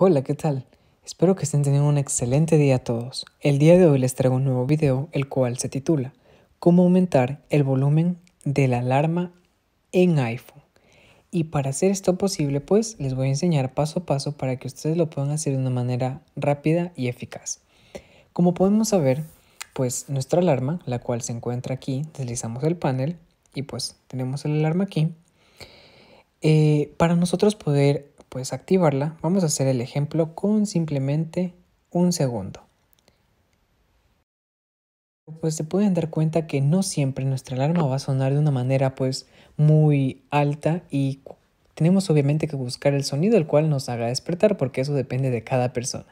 Hola, ¿qué tal? Espero que estén teniendo un excelente día a todos. El día de hoy les traigo un nuevo video, el cual se titula Cómo aumentar el volumen de la alarma en iPhone. Y para hacer esto posible, pues les voy a enseñar paso a paso para que ustedes lo puedan hacer de una manera rápida y eficaz. Como podemos saber, pues nuestra alarma, la cual se encuentra aquí, deslizamos el panel y pues tenemos el alarma aquí. Eh, para nosotros poder pues activarla, vamos a hacer el ejemplo con simplemente un segundo. Pues se pueden dar cuenta que no siempre nuestra alarma va a sonar de una manera pues muy alta y tenemos obviamente que buscar el sonido el cual nos haga despertar porque eso depende de cada persona.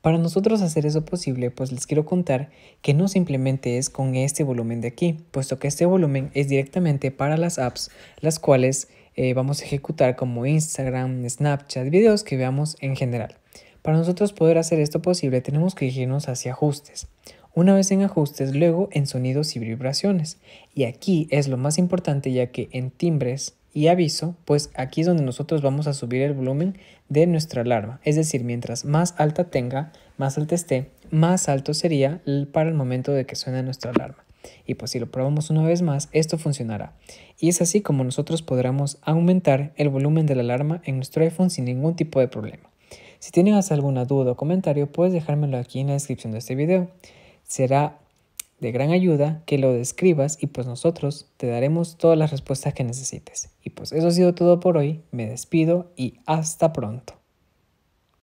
Para nosotros hacer eso posible pues les quiero contar que no simplemente es con este volumen de aquí, puesto que este volumen es directamente para las apps las cuales eh, vamos a ejecutar como Instagram, Snapchat, videos que veamos en general. Para nosotros poder hacer esto posible tenemos que irnos hacia ajustes. Una vez en ajustes, luego en sonidos y vibraciones. Y aquí es lo más importante ya que en timbres y aviso, pues aquí es donde nosotros vamos a subir el volumen de nuestra alarma. Es decir, mientras más alta tenga, más alta esté, más alto sería para el momento de que suene nuestra alarma. Y pues si lo probamos una vez más, esto funcionará. Y es así como nosotros podremos aumentar el volumen de la alarma en nuestro iPhone sin ningún tipo de problema. Si tienes alguna duda o comentario, puedes dejármelo aquí en la descripción de este video. Será de gran ayuda que lo describas y pues nosotros te daremos todas las respuestas que necesites. Y pues eso ha sido todo por hoy, me despido y hasta pronto.